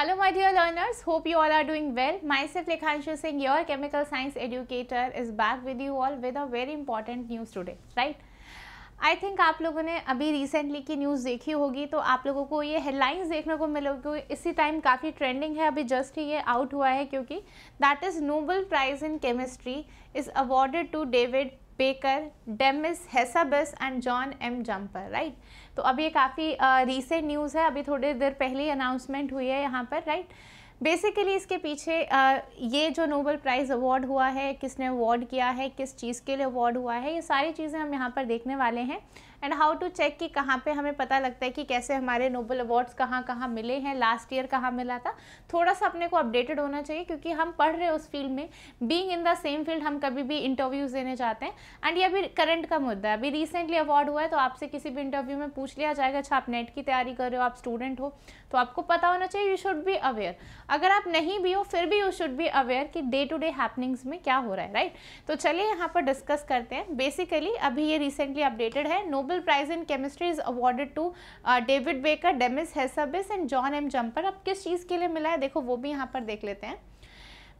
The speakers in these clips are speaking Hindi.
Hello my dear learners, hope you all are doing well. Myself Lekhanshu Singh, your chemical science educator is back with you all with a very important news today, right? I think आप लोगों ने अभी रिसेंटली की न्यूज़ देखी होगी तो आप लोगों को ये हेडलाइंस देखने को मिलोगी इसी टाइम काफ़ी ट्रेंडिंग है अभी जस्ट ही ये आउट हुआ है क्योंकि that is Nobel prize in chemistry is awarded to David Baker Demis Hassabis and John M Jumper right तो अब ये काफ़ी रीसेंट न्यूज़ है अभी थोड़ी देर पहले ही अनाउंसमेंट हुई है यहाँ पर राइट right? बेसिकली इसके पीछे आ, ये जो नोबल प्राइज़ अवार्ड हुआ है किसने अवार्ड किया है किस चीज़ के लिए अवार्ड हुआ है ये सारी चीज़ें हम यहाँ पर देखने वाले हैं एंड हाउ टू चेक कि कहाँ पे हमें पता लगता है कि कैसे हमारे नोबल अवार्ड्स कहाँ कहाँ मिले हैं लास्ट ईयर कहाँ मिला था थोड़ा सा अपने को अपडेटेड होना चाहिए क्योंकि हम पढ़ रहे हैं उस फील्ड में being in the same field हम कभी भी इंटरव्यूज़ देने जाते हैं एंड ये अभी करंट का मुद्दा है अभी रिसेंटली अवार्ड हुआ है तो आपसे किसी भी इंटरव्यू में पूछ लिया जाएगा अच्छा आप नेट की तैयारी कर रहे हो आप स्टूडेंट हो तो आपको पता होना चाहिए यू शुड बी अवेयर अगर आप नहीं भी हो फिर भी यू शुड बी अवेयर कि डे टू डे हैपनिंग्स में क्या हो रहा है राइट right? तो चलिए यहाँ पर डिस्कस करते हैं बेसिकली अभी ये रिसेंटली अपडेटेड है Nobel Nobel prize in chemistry is awarded to David Baker Demis Hassabis and John M Jumper अब किस चीज़ के लिए मिला है देखो वो भी यहाँ पर देख लेते हैं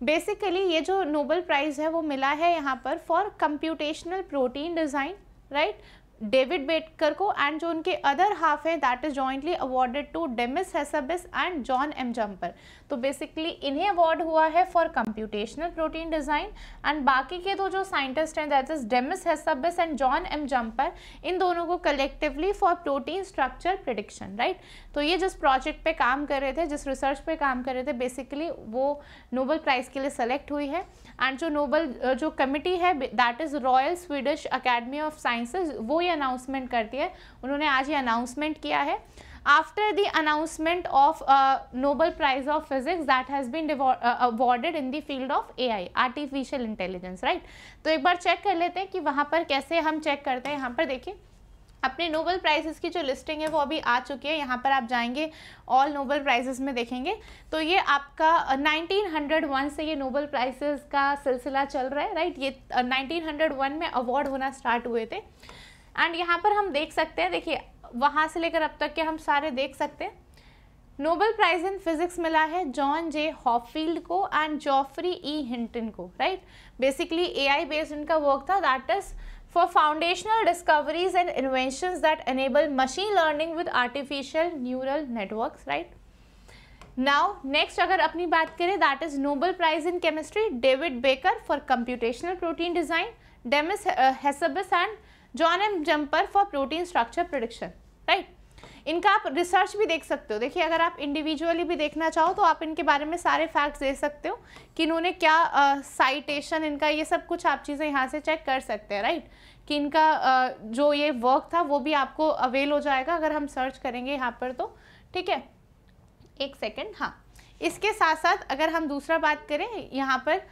बेसिकली ये जो नोबेल प्राइज़ है वो मिला है यहाँ पर for computational protein design right David Baker को एंड जो उनके अदर हाफ है that is jointly awarded to Demis Hassabis and John M Jumper तो बेसिकली इन्हें अवार्ड हुआ है for computational protein design and बाकी के दो जो साइंटिस्ट हैं that is Demis Hassabis and John M Jumper इन दोनों को collectively for protein structure prediction right तो ये जिस प्रोजेक्ट पे काम कर रहे थे जिस रिसर्च पे काम कर रहे थे बेसिकली वो नोबल प्राइज़ के लिए सेलेक्ट हुई है एंड जो नोबल जो कमिटी है that is Royal Swedish Academy of Sciences वो ही अनाउंसमेंट करती है उन्होंने आज ये अनाउंसमेंट किया है after the announcement of Nobel prize of physics that has been awarded in the field of A I artificial intelligence right तो एक बार चेक कर लेते हैं कि वहाँ पर कैसे हम चेक करते हैं यहाँ पर देखिए अपने नोबल प्राइजेस की जो लिस्टिंग है वो अभी आ चुकी है यहाँ पर आप जाएंगे ऑल नोबल प्राइजेस में देखेंगे तो ये आपका 1901 uh, से ये नोबल प्राइजेस का सिलसिला चल रहा है राइट ये 1901 uh, में अवार्ड होना स्टार्ट हुए थे एंड यहाँ पर हम देख सकते हैं देखिए वहाँ से लेकर अब तक के हम सारे देख सकते हैं नोबल प्राइज इन फिजिक्स मिला है जॉन जे हॉफील्ड को एंड जॉफरी ई हिंटन को right basically A I based उनका वर्क था that is for foundational discoveries and invention that enable machine learning with artificial neural network right now next अगर अपनी बात करें that is Nobel prize in chemistry David Baker for computational protein design Demis and John M Jumper for protein structure prediction right इनका आप रिसर्च भी देख सकते हो देखिए अगर आप इंडिविजुअली भी देखना चाहो तो आप इनके बारे में सारे फैक्ट्स दे सकते हो कि इन्होंने क्या साइटेशन uh, इनका ये सब कुछ आप चीज़ें यहाँ से चेक कर सकते हैं राइट कि इनका uh, जो ये वर्क था वो भी आपको अवेल हो जाएगा अगर हम सर्च करेंगे यहाँ पर तो ठीक है एक सेकेंड हाँ इसके साथ साथ अगर हम दूसरा बात करें यहाँ पर uh,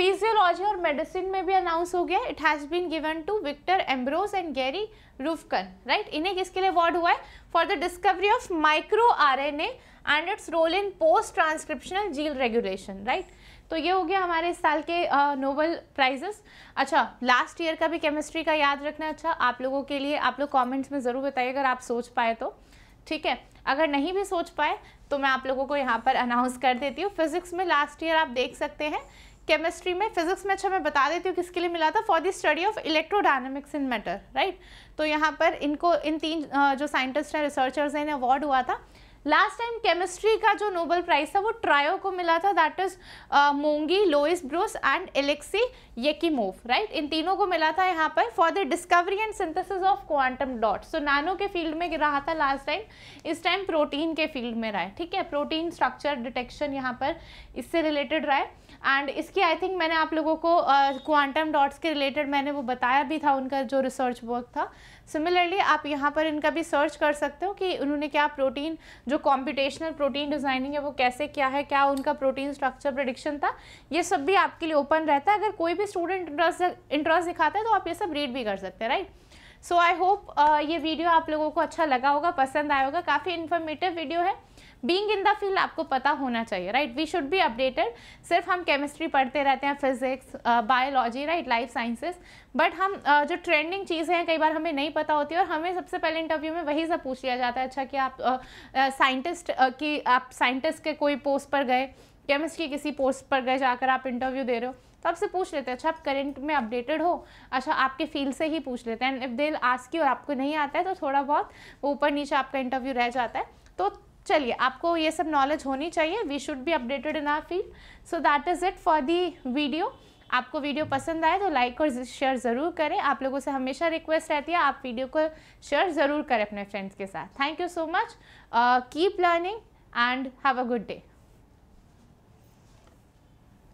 फिजियोलॉजी और मेडिसिन में भी अनाउंस हो गया it has been given to Victor Ambros and Gary Ruvkun right इन्हें किसके लिए अवार्ड हुआ है for the discovery of micro R N and its role in post transcriptional gene regulation right तो ये हो गया हमारे इस साल के नोबल uh, प्राइजेस अच्छा लास्ट ईयर का भी केमिस्ट्री का याद रखना अच्छा आप लोगों के लिए आप लोग कमेंट्स में ज़रूर बताइए अगर आप सोच पाए तो ठीक है अगर नहीं भी सोच पाए तो मैं आप लोगों को यहाँ पर अनाउंस कर देती हूँ फिज़िक्स में लास्ट ईयर आप देख सकते हैं केमिस्ट्री में फिजिक्स में अच्छा मैं बता देती हूँ किसके लिए मिला था for the study of electrodynamics in matter right तो यहाँ पर इनको इन तीन जो साइंटिस्ट हैं रिसर्चर्स हैं इन्हें अवार्ड हुआ था लास्ट टाइम केमिस्ट्री का जो नोबल प्राइज़ था वो ट्रायो को मिला था that is Moungi Louis Brus and Alexei Ekimov right इन तीनों को मिला था यहाँ पर for the discovery and synthesis of quantum dot so nano के फील्ड में रहा था लास्ट टाइम इस टाइम प्रोटीन के फील्ड में रहा है ठीक है प्रोटीन स्ट्रक्चर डिटेक्शन यहाँ पर इससे रिलेटेड रहा है एंड इसकी आई थिंक मैंने आप लोगों को क्वांटम uh, डॉट्स के रिलेटेड मैंने वो बताया भी था उनका जो रिसर्च वर्क था सिमिलरली आप यहाँ पर इनका भी सर्च कर सकते हो कि उन्होंने क्या प्रोटीन जो कॉम्पिटेशनल प्रोटीन डिजाइनिंग है वो कैसे क्या है क्या उनका प्रोटीन स्ट्रक्चर प्रडिक्शन था ये सब भी आपके लिए ओपन रहता है अगर कोई भी स्टूडेंट इंटरेस्ट इंटरेस्ट दिखाता है तो आप ये सब रीड भी कर सकते हैं राइट सो आई होप ये वीडियो आप लोगों को अच्छा लगा होगा पसंद आया होगा काफ़ी इन्फॉर्मेटिव वीडियो है बींग इन द फील्ड आपको पता होना चाहिए राइट वी शुड भी अपडेटेड सिर्फ हम केमिस्ट्री पढ़ते रहते हैं physics biology right life sciences but हम uh, जो ट्रेंडिंग चीज़ें हैं कई बार हमें नहीं पता होती और हमें सबसे पहले इंटरव्यू में वही सब पूछ लिया जाता है अच्छा कि आप साइंटिस्ट uh, uh, uh की आप साइंटिस्ट के कोई पोस्ट पर गए केमिस्ट्री किसी पोस्ट पर गए जाकर आप इंटरव्यू दे रहे हो तो आपसे पूछ लेते हैं अच्छा आप करेंट में अपडेटेड हो अच्छा आपके फील्ड से ही पूछ लेते हैं and if they ask you और आपको नहीं आता है तो थोड़ा बहुत वो ऊपर नीचे आपका इंटरव्यू रह जाता है तो चलिए आपको ये सब नॉलेज होनी चाहिए we should be updated in our field so that is it for the video आपको वीडियो पसंद आए तो लाइक और शेयर ज़रूर करें आप लोगों से हमेशा रिक्वेस्ट रहती है आप वीडियो को शेयर ज़रूर करें अपने फ्रेंड्स के साथ thank you so much keep learning and have a good day